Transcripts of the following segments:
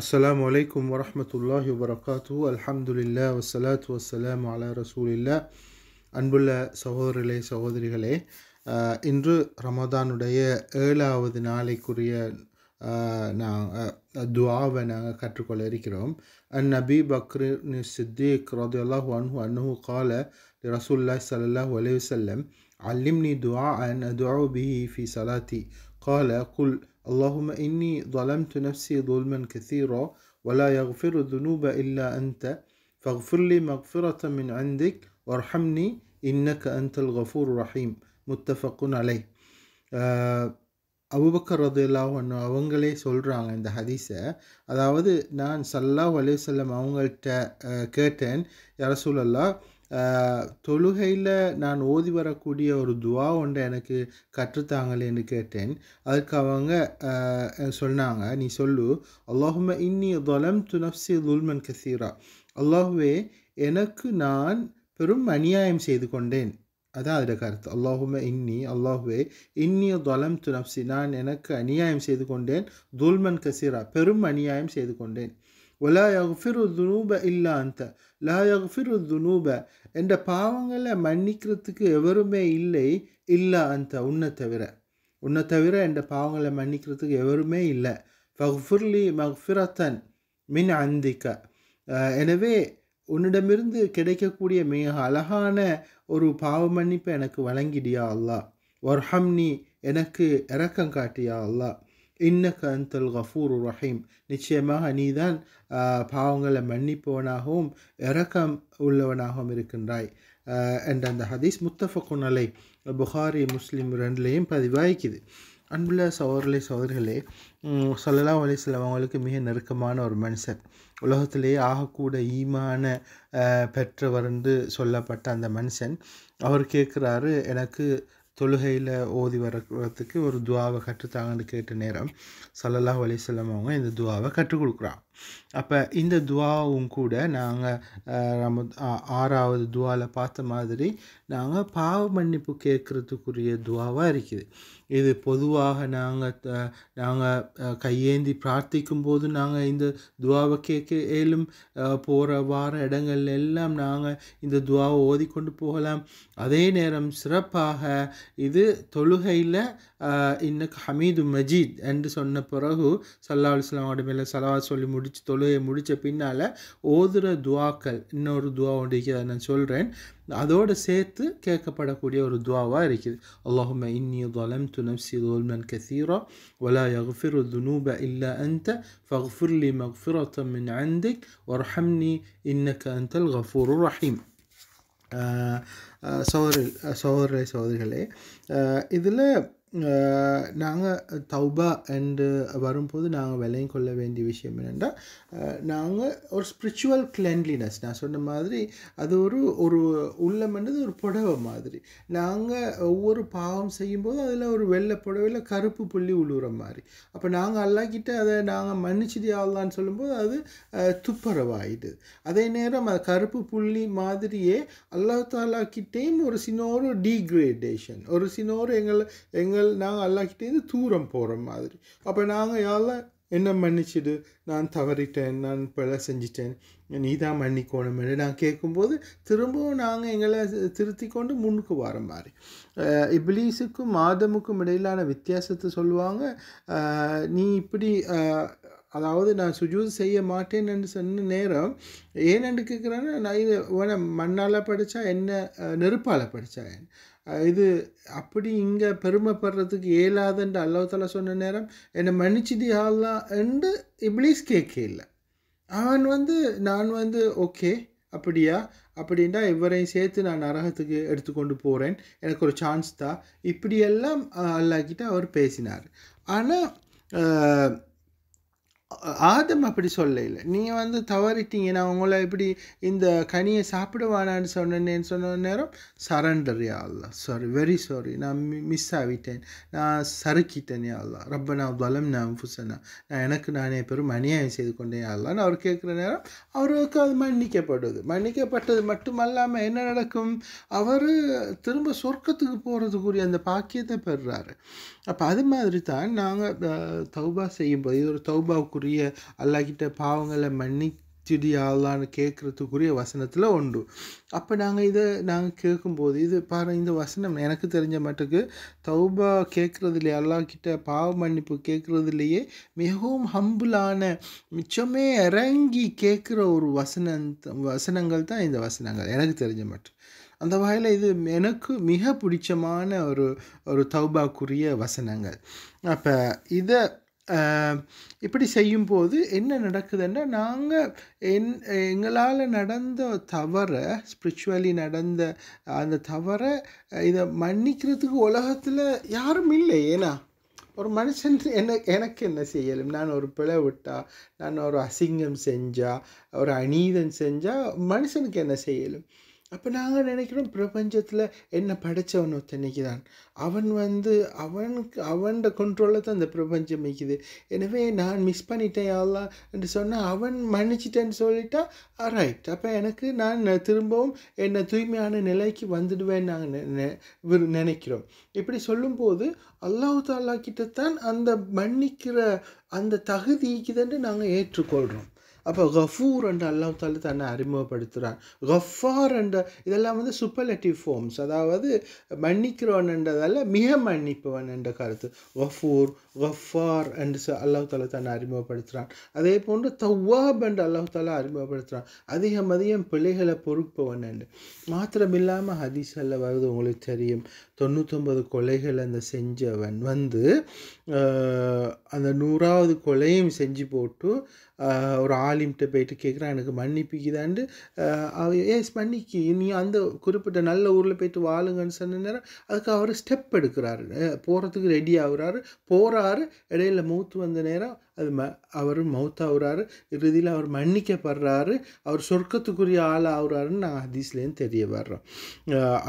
السلام عليكم ورحمة الله وبركاته الحمد لله والصلاة والسلام على رسول الله அன்புள்ள சகோதரிகளே சகோதரிகளே இன்று ரமதானுடைய ஏழாவது நாளைக்குரிய நாங்கள் துவாவை நாங்கள் கற்றுக்கொள்ள இருக்கிறோம் அன் நபி பக்ரின் சித்திக் ரது அல்லாஹு அன்ஹு அன்ஹு கால ரசூல்லா சல்லாஹ் அலைவசல்லம் அல்லிம்னி துவா அன் துவா பிஹி ஃபி சலாத்தி கால குல் اللهم إني ظلمت نفسي ظلما كثيرا ولا يغفر الذنوب إلا أنت فاغفر لي مغفرة من عندك وارحمني إنك أنت الغفور الرحيم متفق عليه அபுபக்கர் آه، ரதுல்லாஹன் அவங்களே சொல்கிறாங்க இந்த ஹதீஸை அதாவது நான் சல்லாஹ் அலேசல்லம் அவங்கள்ட்ட கேட்டேன் யார சூழல்லா தொழுகையில் நான் ஓதி வரக்கூடிய ஒரு துவா ஒன்றை எனக்கு கற்றுத்தாங்களேன்னு கேட்டேன் அதுக்கு அவங்க சொன்னாங்க நீ சொல்லு அல்லாஹும இன்னி தொலம் துனப்சி துல்மன் கசீரா அல்லாஹுவே எனக்கு நான் பெரும் அநியாயம் செய்து கொண்டேன் அதான் அதில் கருத்து அல்லாஹும இன்னி அல்லாஹுவே இன்னி தொலம் துனப்சி நான் எனக்கு அநியாயம் செய்து கொண்டேன் துல்மன் கசீரா பெரும் அநியாயம் செய்து கொண்டேன் ஒலா யஃபிரு துனூப இல்லை அந்த லா யஃபிரு துனூப என்ற பாவங்களை மன்னிக்கிறதுக்கு எவருமே இல்லை இல்லை அந்த உன்னை தவிர உன்னை தவிர என்ற பாவங்களை மன்னிக்கிறதுக்கு எவருமே இல்லை ஃபஃபுர்லி மஃபிரத்தன் மின் அந்திக்க எனவே உன்னிடமிருந்து கிடைக்கக்கூடிய மிக அழகான ஒரு பாவ மன்னிப்பை எனக்கு வழங்கிடியா அல்லா ஒர்ஹம்னி எனக்கு இறக்கம் காட்டியா அல்லா இன்னக்க அந்தல் கஃபூர் ரஹீம் நிச்சயமாக நீதான் பாவங்களை மன்னிப்பவனாகவும் இறக்கம் உள்ளவனாகவும் இருக்கின்றாய் என்ற அந்த ஹதீஸ் முத்தஃப அலை புகாரி முஸ்லீம் ரெண்டுலேயும் பதிவாய்க்குது அன்புள்ள சோதரிலே சோதர்களே வழி சில அவங்களுக்கு மிக நெருக்கமான ஒரு மனுஷர் உலகத்திலேயே ஆகக்கூட ஈமான பெற்றவர் என்று சொல்லப்பட்ட அந்த மனுஷன் அவர் கேட்குறாரு எனக்கு தொழுகையில் ஓதி வரத்துக்கு ஒரு துவாவை கற்றுத்தாங்கன்னு கேட்ட நேரம் சல்லல்லாஹ் அலிஸ்லாம் அவங்க இந்த துவாவை கற்றுக் கொடுக்குறான் அப்போ இந்த துவாவும் கூட நாங்கள் நம்ம ஆறாவது துவாவில் பார்த்த மாதிரி நாங்கள் பாவ மன்னிப்பு கேட்குறதுக்குரிய துவாவாக இருக்குது இது பொதுவாக நாங்கள் நாங்கள் கையேந்தி பிரார்த்திக்கும் போது நாங்கள் இந்த துவாவை கேட்க ஏலும் போகிற வார இடங்கள் எல்லாம் நாங்கள் இந்த துவாவை ஓதிக்கொண்டு போகலாம் அதே நேரம் சிறப்பாக இது தொழுகையில் இன்னக்கு ஹமீது மஜீத் என்று சொன்ன பிறகு சல்லா அலுவலாம் மேலே சலவா சொல்லி முடி முடிச்சு தொழுகை முடித்த பின்னால் ஓதுற துவாக்கள் இன்னொரு துவா ஒன்று நான் சொல்கிறேன் அதோடு சேர்த்து கேட்கப்படக்கூடிய ஒரு துவாவாக இருக்குது அல்லாஹும் இன்னி ظلمت نفسي ظلما كثيرا ولا يغفر الذنوب إلا أنت فاغفر لي مغفرة من عندك وارحمني إنك أنت الغفور الرحيم சோதரி சோதரி சோதரிகளே இதில் நாங்கள் தௌபா என்று வரும்போது நாங்கள் விலையும் கொள்ள வேண்டிய விஷயம் என்னென்னா நாங்கள் ஒரு ஸ்பிரிச்சுவல் கிளென்லினஸ் நான் சொன்ன மாதிரி அது ஒரு ஒரு உள்ளம்ன்றது ஒரு புடவை மாதிரி நாங்கள் ஒவ்வொரு பாவம் செய்யும்போது அதில் ஒரு வெள்ளை புடவையில் கருப்பு புள்ளி உழுவுற மாதிரி அப்போ நாங்கள் அல்லாக்கிட்ட அதை நாங்கள் மன்னிச்சது ஆகலான்னு சொல்லும்போது அது துப்புரவாயிடுது அதே நேரம் அது கருப்பு புள்ளி மாதிரியே அல்லா தாலாக்கிட்டேயும் ஒரு சின்ன ஒரு டீக்ரேடேஷன் ஒரு சின்ன ஒரு எங்களை எங்கள் நாங்கள் நாங்கள் அல்லாக்கிட்டேருந்து தூரம் போகிற மாதிரி அப்போ நாங்கள் யாரில் என்ன மன்னிச்சிடு நான் தவறிட்டேன் நான் பிழை செஞ்சிட்டேன் நீ தான் மன்னிக்கோணும் என்று நான் கேட்கும்போது திரும்பவும் நாங்கள் எங்களை திருத்தி கொண்டு முன்னுக்கு வர மாதிரி இப்ளீஸுக்கும் மாதமுக்கும் இடையிலான வித்தியாசத்தை சொல்லுவாங்க நீ இப்படி அதாவது நான் சுஜூது செய்ய மாட்டேன்னு சொன்ன நேரம் ஏனென்று கேட்குறேன்னா நான் இது மண்ணால் படித்தா என்ன நெருப்பால் படித்தா என்ன இது அப்படி இங்கே பெருமைப்படுறதுக்கு ஏலாதுன்ற அல்லாத்தால சொன்ன நேரம் என்னை மன்னிச்சிதியாலா என்று இப்ளீஸ் கேட்க இல்லை அவன் வந்து நான் வந்து ஓகே அப்படியா அப்படின்டா இவரையும் சேர்த்து நான் நரகத்துக்கு எடுத்துக்கொண்டு போகிறேன் எனக்கு ஒரு சான்ஸ் தான் இப்படியெல்லாம் அல்லாக்கிட்ட அவர் பேசினார் ஆனால் ஆதம் அப்படி சொல்லல நீங்கள் வந்து தவறிட்டீங்க நான் உங்களை இப்படி இந்த கனியை சாப்பிடுவானான்னு சொன்னேன் சொன்ன நேரம் சரண்டர் அல்லா சாரி வெரி சாரி நான் மிஸ் ஆகிட்டேன் நான் சறுக்கிட்டேன் அல்லா ரொம்ப நான் பலம் நான் புசனா நான் எனக்கு நானே பெரும் அநியாயம் செய்து கொண்டேன் யாழ்லான்னு அவர் கேட்குற நேரம் அவருக்கு அது மன்னிக்கப்படுது மன்னிக்கப்பட்டது மட்டுமல்லாமல் என்ன நடக்கும் அவர் திரும்ப சொர்க்கத்துக்கு போகிறதுக்குரிய அந்த பாக்கியத்தை பெறுறாரு அப்போ அது மாதிரி தான் நாங்கள் தௌபா செய்யும்போது இது ஒரு தௌபாவுக்கு பாவத்துக்குரிய அல்லாஹ்கிட்ட பாவங்களை மன்னி ஆளான்னு கேட்குறதுக்குரிய வசனத்தில் உண்டு அப்போ நாங்கள் இதை நாங்கள் கேட்கும்போது இது பாரு இந்த வசனம் எனக்கு தெரிஞ்ச மட்டுக்கு தௌபா கேட்குறதுலையே அல்லாக்கிட்ட பாவ மன்னிப்பு கேட்குறதுலையே மிகவும் ஹம்புலான மிச்சமே இறங்கி கேட்குற ஒரு வசனம் வசனங்கள் தான் இந்த வசனங்கள் எனக்கு தெரிஞ்ச மட்டும் அந்த வகையில் இது எனக்கு மிக பிடிச்சமான ஒரு ஒரு தௌபாக்குரிய வசனங்கள் அப்போ இதை இப்படி செய்யும்போது என்ன நடக்குதுன்னா நாங்கள் என் எங்களால் நடந்த தவறை ஸ்பிரிச்சுவலி நடந்த அந்த தவறை இதை மன்னிக்கிறதுக்கு உலகத்தில் யாரும் இல்லை ஏன்னா ஒரு மனுஷன் என்ன எனக்கு என்ன செய்யலும் நான் ஒரு பிழை விட்டால் நான் ஒரு அசிங்கம் செஞ்சால் ஒரு அநீதம் செஞ்சால் மனுஷனுக்கு என்ன செய்யலும் அப்போ நாங்கள் நினைக்கிறோம் பிரபஞ்சத்தில் என்ன படைத்தவன் ஒருத்தனைக்கு தான் அவன் வந்து அவனுக்கு அவன்ட கொண்ட்ரோலில் தான் அந்த பிரபஞ்சம் வைக்குது எனவே நான் மிஸ் பண்ணிட்டேன் யாரெல்லாம் என்று சொன்னால் அவன் மன்னிச்சிட்டேன்னு சொல்லிட்டா ரைட் அப்போ எனக்கு நான் திரும்பவும் என்னை தூய்மையான நிலைக்கு வந்துடுவேன் நாங்கள் நினைக்கிறோம் இப்படி சொல்லும்போது அல்லாஹு தாலா கிட்டத்தான் அந்த மன்னிக்கிற அந்த தகுதிக்குதென்று நாங்கள் ஏற்றுக்கொள்கிறோம் அப்போ கஃபூர் என்று அல்லா தாலு தன்னை அறிமுகப்படுத்துகிறான் கஃபார் என்ற இதெல்லாம் வந்து சுப்பலட்டிவ் ஃபார்ம்ஸ் அதாவது மன்னிக்கிறவன் என்றதால் மிக மன்னிப்பவன் என்ற கருத்து கஃபூர் கஃபார் என்று அல்லாஹ் தாலா தன்னை அறிமுகப்படுத்துகிறான் அதே போன்று தவ்வாப் என்று அல்லாஹ் தாலா அறிமுகப்படுத்துகிறான் அதிகம் அதிகம் பிள்ளைகளை பொறுப்பவன் என்று மாத்திரமில்லாமல் ஹதீசல்ல வருது உங்களுக்கு தெரியும் தொண்ணூத்தொம்பது கொலைகள் அந்த செஞ்சவன் வந்து அந்த நூறாவது கொலையும் செஞ்சு போட்டு ஒரு ஆள் ஆலிம்கிட்ட போயிட்டு கேட்குறான் எனக்கு மன்னிப்பிக்குதாண்டு ஏஸ் மன்னிக்கு நீ அந்த குறிப்பிட்ட நல்ல ஊரில் போயிட்டு வாழுங்கன்னு சொன்ன நேரம் அதுக்கு அவர் ஸ்டெப் எடுக்கிறாரு போகிறதுக்கு ரெடி ஆகுறாரு போகிறாரு இடையில மௌத்து வந்த நேரம் அது ம அவர் மௌத்தாகிறாரு இறுதியில் அவர் மன்னிக்கப்படுறாரு அவர் சொர்க்கத்துக்குரிய ஆள் ஆகுறாருன்னு நான் ஹதீஸ்லேருந்து தெரிய வர்றோம்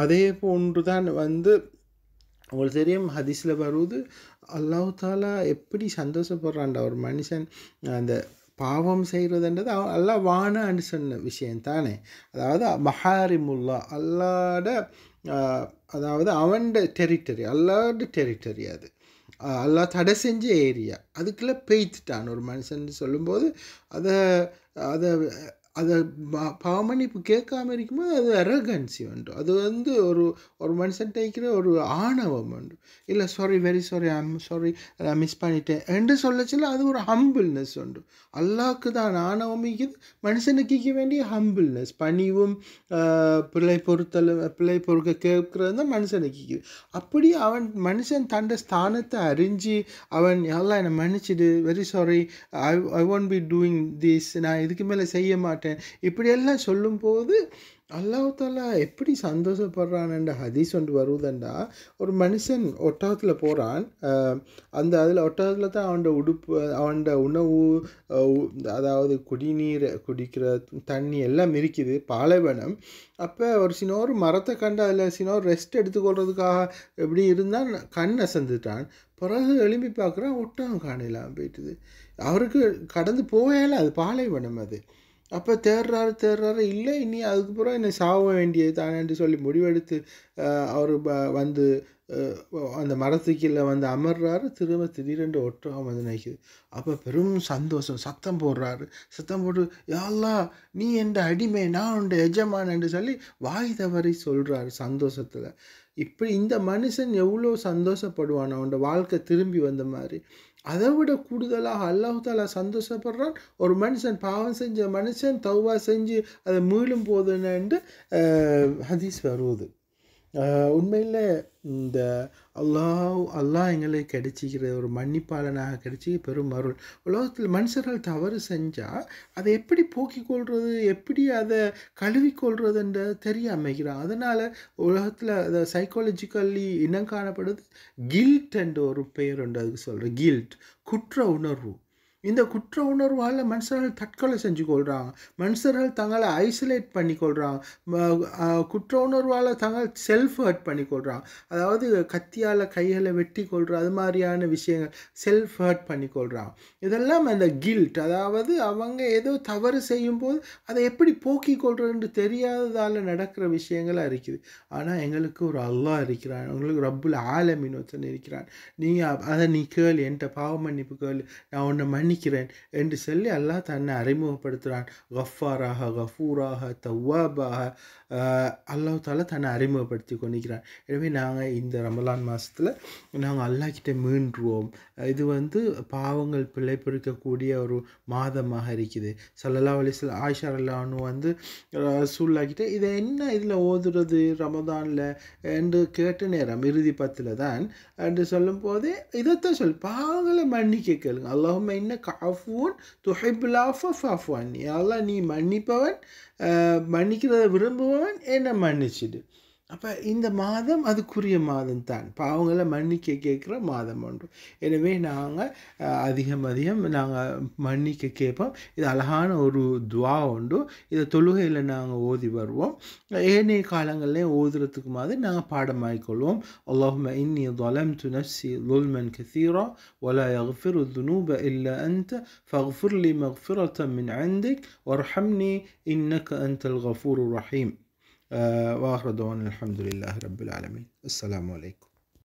அதே போன்று தான் வந்து உங்களுக்கு தெரியும் ஹதீஸில் வருவது அல்லாஹாலா எப்படி சந்தோஷப்படுறான்டா ஒரு மனுஷன் அந்த பாவம் செய்கிறதுன்றது அல்லாஹ் வானான்னு சொன்ன விஷயம் தானே அதாவது மஹாரிமுல்லா அல்லாட அதாவது அவன்ட டெரிட்டரி அல்லாட டெரிட்டரி அது அல்லா தடை செஞ்ச ஏரியா அதுக்குள்ளே பெய்த்துட்டான் ஒரு மனுஷன் சொல்லும்போது அதை அதை அதை பாவமணி இப்போ கேட்காம இருக்கும்போது அது அரகன்சி உண்டு அது வந்து ஒரு ஒரு மனுஷன் தைக்கிற ஒரு ஆணவம் உண்டு இல்லை sorry very sorry I'm sorry அதை மிஸ் பண்ணிட்டேன் என்று சொல்லச்சில அது ஒரு ஹம்பிள்னஸ் உண்டு அல்லாவுக்கு தான் ஆணவம் இருக்குது மனுஷனுக்கு வேண்டிய ஹம்பிள்னஸ் பணிவும் பிள்ளை பொறுத்தல் பிள்ளை பொறுக்க கேட்குறது தான் மனுஷனுக்கு அப்படி அவன் மனுஷன் தண்ட ஸ்தானத்தை அறிஞ்சு அவன் எல்லாம் என்னை மன்னிச்சிடு very sorry I I won't be doing this நான் இதுக்கு மேலே செய்ய மாட்டேன் மாட்டேன் இப்படியெல்லாம் சொல்லும்போது அல்லாஹாலா எப்படி சந்தோஷப்படுறான்ண்ட ஹதீஸ் ஒன்று வருவதுண்டா ஒரு மனுஷன் ஒட்டகத்தில் போகிறான் அந்த அதில் ஒட்டகத்தில் தான் அவனோட உடுப்பு அவனோட உணவு அதாவது குடிநீர் குடிக்கிற தண்ணி எல்லாம் இருக்குது பாலைவனம் அப்போ ஒரு சின்ன ஒரு மரத்தை கண்டு அதில் சின்ன ஒரு ரெஸ்ட் எடுத்துக்கொள்றதுக்காக எப்படி இருந்தால் கண் அசந்துட்டான் பிறகு எழும்பி பார்க்குறான் ஒட்டகம் காணலாம் போயிட்டுது அவருக்கு கடந்து போவேல அது பாலைவனம் அது அப்போ தேடுறாரு தேடுறாரு இல்லை இனி அதுக்கப்புறம் என்னை சாவ வேண்டியது தானே என்று சொல்லி முடிவெடுத்து அவர் வந்து அந்த மரத்துக்கீழே வந்து அமர்றாரு திரும்ப திடீரென்று ஒற்றம் வந்து நினைக்குது அப்போ பெரும் சந்தோஷம் சத்தம் போடுறாரு சத்தம் போட்டு யாழ்லா நீ என் அடிமை நான் உண்டு எஜமான் என்று சொல்லி வாய் தவறி சொல்கிறாரு சந்தோஷத்தில் இப்படி இந்த மனுஷன் எவ்வளோ சந்தோஷப்படுவான் அவனோட வாழ்க்கை திரும்பி வந்த மாதிரி அதை விட கூடுதலாக அல்லாஹு தாலா சந்தோஷப்படுறான் ஒரு மனுஷன் பாவம் செஞ்ச மனுஷன் தௌவா செஞ்சு அதை மீளும் போதுன்னு ஹதீஸ் வருவது உண்மையில் இந்த அல்லாஹ் அல்லாஹ் எங்களை கிடைச்சிக்கிற ஒரு மன்னிப்பாளனாக கிடைச்சி பெரும் அருள் உலகத்தில் மனுஷர்கள் தவறு செஞ்சால் அதை எப்படி போக்கிக் கொள்வது எப்படி அதை கழுவி தெரிய தெரியாமைக்கிறான் அதனால் உலகத்தில் அதை சைக்காலஜிக்கல்லி இனம் காணப்படுது கில்ட் என்ற ஒரு பெயர் உண்டு அதுக்கு சொல்கிறேன் கில்ட் குற்ற உணர்வு இந்த குற்ற உணர்வால் மனுஷர்கள் தற்கொலை செஞ்சு கொள்கிறாங்க மனுஷர்கள் தங்களை ஐசோலேட் பண்ணி கொள்கிறாங்க குற்ற உணர்வால் தங்கள் செல்ஃப் ஹர்ட் பண்ணி கொள்கிறாங்க அதாவது கத்தியால் கைகளை வெட்டி கொள்கிற அது மாதிரியான விஷயங்கள் செல்ஃப் ஹர்ட் பண்ணி கொள்கிறாங்க இதெல்லாம் அந்த கில்ட் அதாவது அவங்க ஏதோ தவறு செய்யும்போது அதை எப்படி போக்கி கொள்றதுன்னு தெரியாததால் நடக்கிற விஷயங்களாக இருக்குது ஆனால் எங்களுக்கு ஒரு அல்லா இருக்கிறான் உங்களுக்கு ரப்புல் ஆலமின் ஒருத்தன் இருக்கிறான் நீ அதை நீ கேள் என்கிட்ட பாவ மன்னிப்பு கேள் நான் உன்னை மன்னி மன்னிக்கிறேன் என்று சொல்லி அல்லாஹ் தன்னை அறிமுகப்படுத்துகிறான் கஃபாராக கஃபூராக தவ்வாபாக அல்லாஹ் தால தன்னை அறிமுகப்படுத்தி கொண்டிருக்கிறான் எனவே நாங்கள் இந்த ரமலான் மாதத்தில் நாங்கள் கிட்டே மீண்டுவோம் இது வந்து பாவங்கள் பிழை பொறிக்கக்கூடிய ஒரு மாதமாக இருக்குது சல்லல்லா அலிஸ்ல ஆயிஷா அல்லான்னு வந்து சூழ்நாக்கிட்ட இதை என்ன இதில் ஓதுறது ரமதானில் என்று கேட்ட நேரம் இறுதி பத்தில் தான் என்று சொல்லும்போது இதைத்தான் சொல் பாவங்களை மன்னிக்க கேளுங்க அல்லாஹும் என்ன அஃபூன் துஹிப்லாஃப ஃபஃபன் யாரெல்லாம் நீ மன்னிப்பவன் மன்னிக்கிறத விரும்புவவன் என்னை மன்னிச்சிடு அப்போ இந்த மாதம் அதுக்குரிய மாதம் தான் பாவங்களை மன்னிக்க கேட்குற மாதம் ஒன்று எனவே நாங்கள் அதிகம் அதிகம் நாங்கள் மன்னிக்க கேட்போம் இது அழகான ஒரு துவா உண்டு இதை தொழுகையில் நாங்கள் ஓதி வருவோம் ஏனைய காலங்கள்லேயும் ஓதுறதுக்கு மாதிரி நாங்கள் பாடமாய்க்கொள்வோம் அல்லாஹும இன்னி தொலம் துனசி லுல்மன் கசீரா ولا يغفر الذنوب إلا أنت فاغفر لي مغفرة من عندك وارحمني إنك أنت கஃபூர் الرحيم آه، واخر دعوانا الحمد لله رب العالمين السلام عليكم